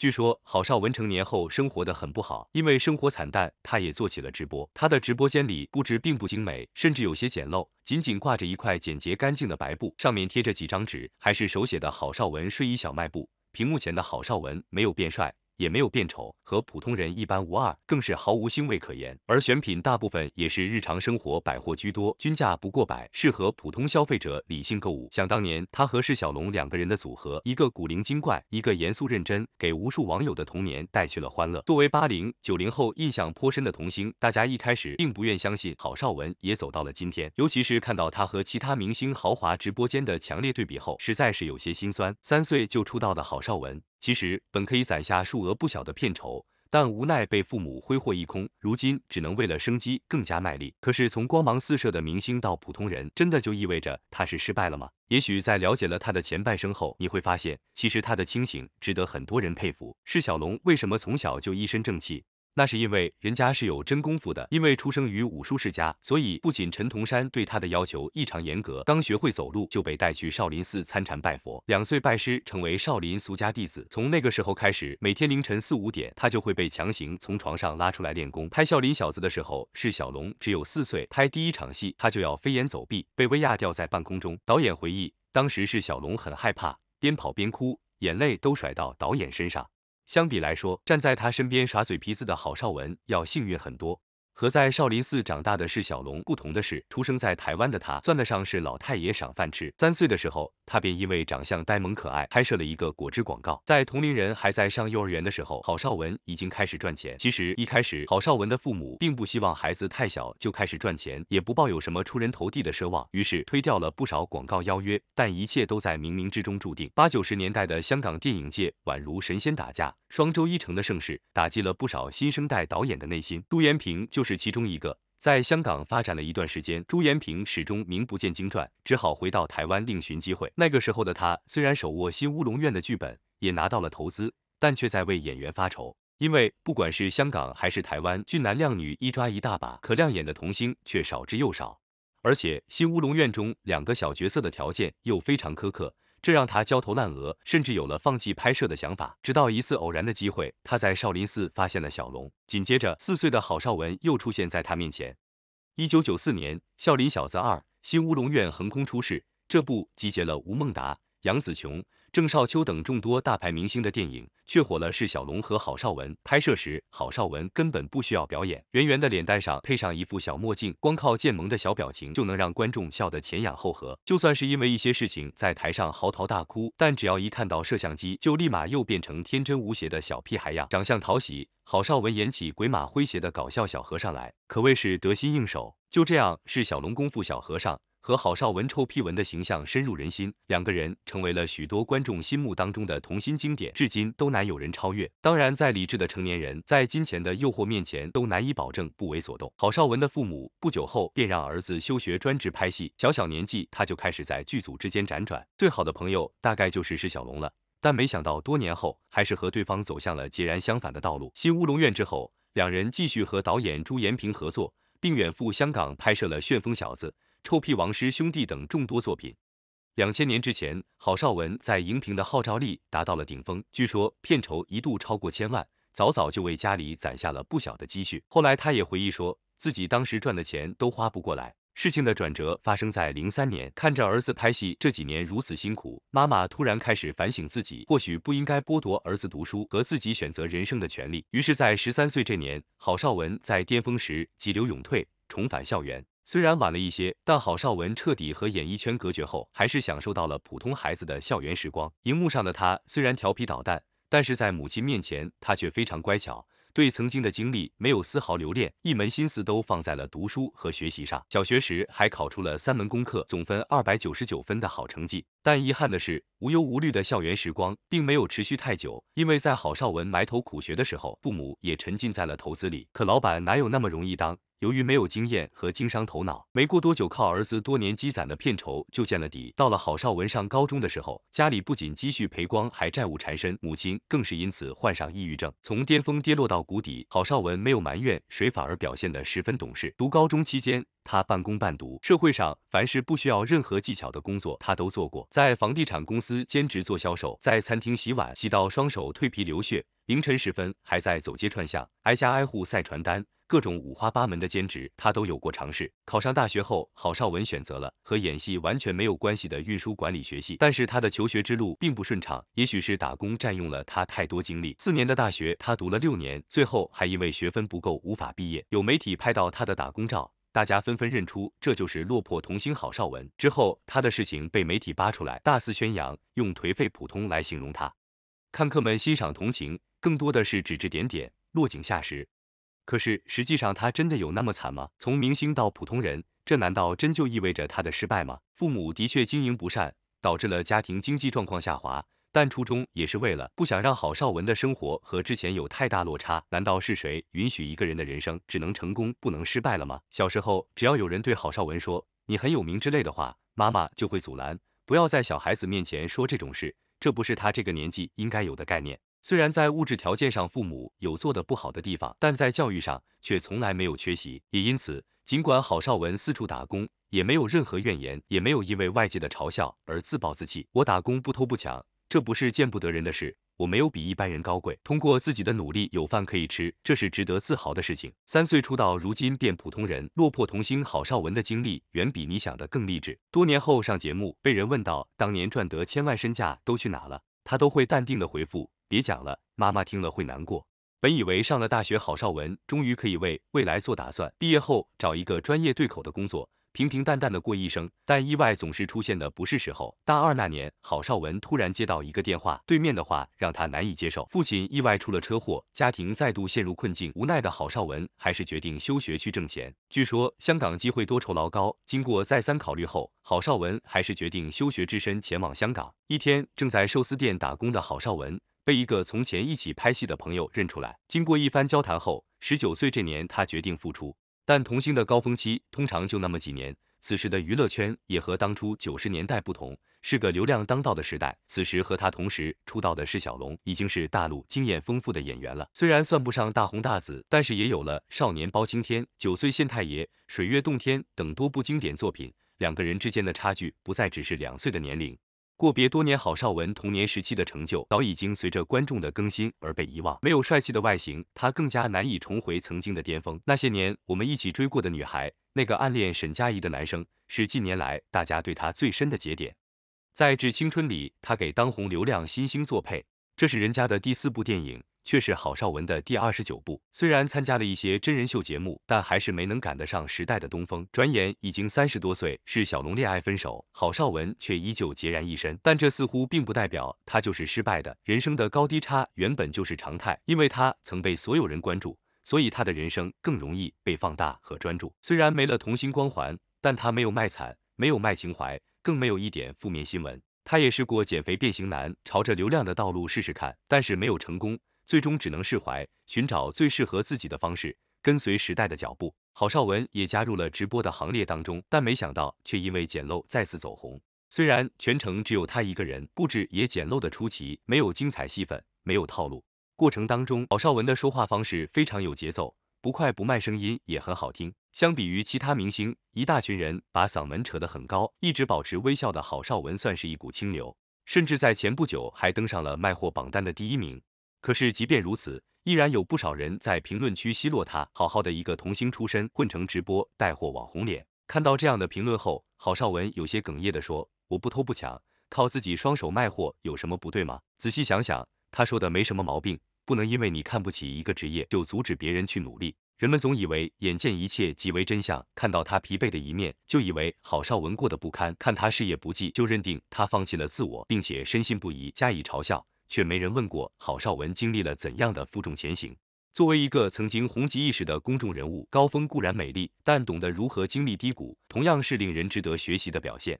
据说郝邵文成年后生活的很不好，因为生活惨淡，他也做起了直播。他的直播间里布置并不精美，甚至有些简陋，仅仅挂着一块简洁干净的白布，上面贴着几张纸，还是手写的。郝邵文睡衣小卖部，屏幕前的郝邵文没有变帅。也没有变丑，和普通人一般无二，更是毫无腥味可言。而选品大部分也是日常生活百货居多，均价不过百，适合普通消费者理性购物。想当年，他和释小龙两个人的组合，一个古灵精怪，一个严肃认真，给无数网友的童年带去了欢乐。作为八零九零后印象颇深的童星，大家一开始并不愿相信郝邵文也走到了今天，尤其是看到他和其他明星豪华直播间的强烈对比后，实在是有些心酸。三岁就出道的郝邵文。其实本可以攒下数额不小的片酬，但无奈被父母挥霍一空，如今只能为了生计更加卖力。可是从光芒四射的明星到普通人，真的就意味着他是失败了吗？也许在了解了他的前半生后，你会发现，其实他的清醒值得很多人佩服。释小龙为什么从小就一身正气？那是因为人家是有真功夫的，因为出生于武术世家，所以不仅陈桐山对他的要求异常严格，刚学会走路就被带去少林寺参禅拜佛，两岁拜师成为少林俗家弟子，从那个时候开始，每天凌晨四五点，他就会被强行从床上拉出来练功。拍《少林小子》的时候，是小龙只有四岁，拍第一场戏，他就要飞檐走壁，被威亚吊在半空中。导演回忆，当时是小龙很害怕，边跑边哭，眼泪都甩到导演身上。相比来说，站在他身边耍嘴皮子的郝邵文要幸运很多。和在少林寺长大的释小龙不同的是，出生在台湾的他算得上是老太爷赏饭吃。三岁的时候，他便因为长相呆萌可爱，拍摄了一个果汁广告。在同龄人还在上幼儿园的时候，郝邵文已经开始赚钱。其实一开始，郝邵文的父母并不希望孩子太小就开始赚钱，也不抱有什么出人头地的奢望，于是推掉了不少广告邀约。但一切都在冥冥之中注定。八九十年代的香港电影界宛如神仙打架，双周一成的盛世打击了不少新生代导演的内心。杜延平就是。是其中一个，在香港发展了一段时间，朱延平始终名不见经传，只好回到台湾另寻机会。那个时候的他，虽然手握新乌龙院的剧本，也拿到了投资，但却在为演员发愁，因为不管是香港还是台湾，俊男靓女一抓一大把，可亮眼的童星却少之又少，而且新乌龙院中两个小角色的条件又非常苛刻。这让他焦头烂额，甚至有了放弃拍摄的想法。直到一次偶然的机会，他在少林寺发现了小龙，紧接着四岁的郝邵文又出现在他面前。一九九四年，《少林小子二：新乌龙院》横空出世，这部集结了吴孟达、杨紫琼。郑少秋等众多大牌明星的电影却火了，是小龙和郝邵文拍摄时，郝邵文根本不需要表演，圆圆的脸蛋上配上一副小墨镜，光靠贱萌的小表情就能让观众笑得前仰后合。就算是因为一些事情在台上嚎啕大哭，但只要一看到摄像机，就立马又变成天真无邪的小屁孩样，长相讨喜。郝邵文演起鬼马诙谐的搞笑小和尚来，可谓是得心应手。就这样，是小龙功夫小和尚。和郝邵文臭屁文的形象深入人心，两个人成为了许多观众心目当中的童星经典，至今都难有人超越。当然，在理智的成年人，在金钱的诱惑面前，都难以保证不为所动。郝邵文的父母不久后便让儿子休学专职拍戏，小小年纪他就开始在剧组之间辗转。最好的朋友大概就是释小龙了，但没想到多年后，还是和对方走向了截然相反的道路。新乌龙院之后，两人继续和导演朱延平合作，并远赴香港拍摄了《旋风小子》。《臭屁王师兄弟》等众多作品。两千年之前，郝邵文在荧屏的号召力达到了顶峰，据说片酬一度超过千万，早早就为家里攒下了不小的积蓄。后来他也回忆说，自己当时赚的钱都花不过来。事情的转折发生在零三年，看着儿子拍戏这几年如此辛苦，妈妈突然开始反省自己，或许不应该剥夺儿子读书和自己选择人生的权利。于是，在十三岁这年，郝邵文在巅峰时急流勇退，重返校园。虽然晚了一些，但郝邵文彻底和演艺圈隔绝后，还是享受到了普通孩子的校园时光。荧幕上的他虽然调皮捣蛋，但是在母亲面前他却非常乖巧，对曾经的经历没有丝毫留恋，一门心思都放在了读书和学习上。小学时还考出了三门功课总分二百九十九分的好成绩。但遗憾的是，无忧无虑的校园时光并没有持续太久，因为在郝邵文埋头苦学的时候，父母也沉浸在了投资里。可老板哪有那么容易当？由于没有经验和经商头脑，没过多久，靠儿子多年积攒的片酬就见了底。到了郝邵文上高中的时候，家里不仅积蓄赔光，还债务缠身，母亲更是因此患上抑郁症。从巅峰跌落到谷底，郝邵文没有埋怨谁，反而表现得十分懂事。读高中期间，他半工半读，社会上凡是不需要任何技巧的工作，他都做过。在房地产公司兼职做销售，在餐厅洗碗，洗到双手蜕皮流血，凌晨时分还在走街串巷，挨家挨户塞传单。各种五花八门的兼职，他都有过尝试。考上大学后，郝邵文选择了和演戏完全没有关系的运输管理学系，但是他的求学之路并不顺畅，也许是打工占用了他太多精力。四年的大学，他读了六年，最后还因为学分不够无法毕业。有媒体拍到他的打工照，大家纷纷认出这就是落魄童星郝邵文。之后他的事情被媒体扒出来，大肆宣扬，用颓废普通来形容他。看客们欣赏同情，更多的是指指点点，落井下石。可是实际上他真的有那么惨吗？从明星到普通人，这难道真就意味着他的失败吗？父母的确经营不善，导致了家庭经济状况下滑，但初衷也是为了不想让郝邵文的生活和之前有太大落差。难道是谁允许一个人的人生只能成功不能失败了吗？小时候只要有人对郝邵文说你很有名之类的话，妈妈就会阻拦，不要在小孩子面前说这种事，这不是他这个年纪应该有的概念。虽然在物质条件上父母有做的不好的地方，但在教育上却从来没有缺席。也因此，尽管郝邵文四处打工，也没有任何怨言，也没有因为外界的嘲笑而自暴自弃。我打工不偷不抢，这不是见不得人的事，我没有比一般人高贵。通过自己的努力有饭可以吃，这是值得自豪的事情。三岁出道，如今变普通人，落魄童星郝邵文的经历远比你想的更励志。多年后上节目，被人问到当年赚得千万身价都去哪了，他都会淡定的回复。别讲了，妈妈听了会难过。本以为上了大学，郝少文终于可以为未来做打算，毕业后找一个专业对口的工作，平平淡淡的过一生。但意外总是出现的不是时候。大二那年，郝少文突然接到一个电话，对面的话让他难以接受，父亲意外出了车祸，家庭再度陷入困境。无奈的郝少文还是决定休学去挣钱。据说香港机会多，酬劳高。经过再三考虑后，郝少文还是决定休学，只身前往香港。一天正在寿司店打工的郝少文。被一个从前一起拍戏的朋友认出来，经过一番交谈后，十九岁这年他决定复出，但童星的高峰期通常就那么几年，此时的娱乐圈也和当初九十年代不同，是个流量当道的时代，此时和他同时出道的释小龙，已经是大陆经验丰富的演员了，虽然算不上大红大紫，但是也有了少年包青天、九岁县太爷、水月洞天等多部经典作品，两个人之间的差距不再只是两岁的年龄。过别多年，郝邵文童年时期的成就早已经随着观众的更新而被遗忘。没有帅气的外形，他更加难以重回曾经的巅峰。那些年我们一起追过的女孩，那个暗恋沈佳宜的男生，是近年来大家对他最深的节点。在《致青春》里，他给当红流量新星作配，这是人家的第四部电影。却是郝邵文的第二十九部，虽然参加了一些真人秀节目，但还是没能赶得上时代的东风。转眼已经三十多岁，是小龙恋爱分手，郝邵文却依旧孑然一身。但这似乎并不代表他就是失败的，人生的高低差原本就是常态。因为他曾被所有人关注，所以他的人生更容易被放大和专注。虽然没了童星光环，但他没有卖惨，没有卖情怀，更没有一点负面新闻。他也试过减肥变形男，朝着流量的道路试试看，但是没有成功。最终只能释怀，寻找最适合自己的方式，跟随时代的脚步。郝邵文也加入了直播的行列当中，但没想到却因为简陋再次走红。虽然全程只有他一个人，布置也简陋的出奇，没有精彩戏份，没有套路。过程当中，郝邵文的说话方式非常有节奏，不快不慢，声音也很好听。相比于其他明星，一大群人把嗓门扯得很高，一直保持微笑的郝邵文算是一股清流。甚至在前不久还登上了卖货榜单的第一名。可是，即便如此，依然有不少人在评论区奚落他，好好的一个童星出身，混成直播带货网红脸。看到这样的评论后，郝邵文有些哽咽的说：“我不偷不抢，靠自己双手卖货有什么不对吗？”仔细想想，他说的没什么毛病，不能因为你看不起一个职业，就阻止别人去努力。人们总以为眼见一切即为真相，看到他疲惫的一面，就以为郝邵文过得不堪，看他事业不济，就认定他放弃了自我，并且深信不疑加以嘲笑。却没人问过郝邵文经历了怎样的负重前行。作为一个曾经红极一时的公众人物，高峰固然美丽，但懂得如何经历低谷，同样是令人值得学习的表现。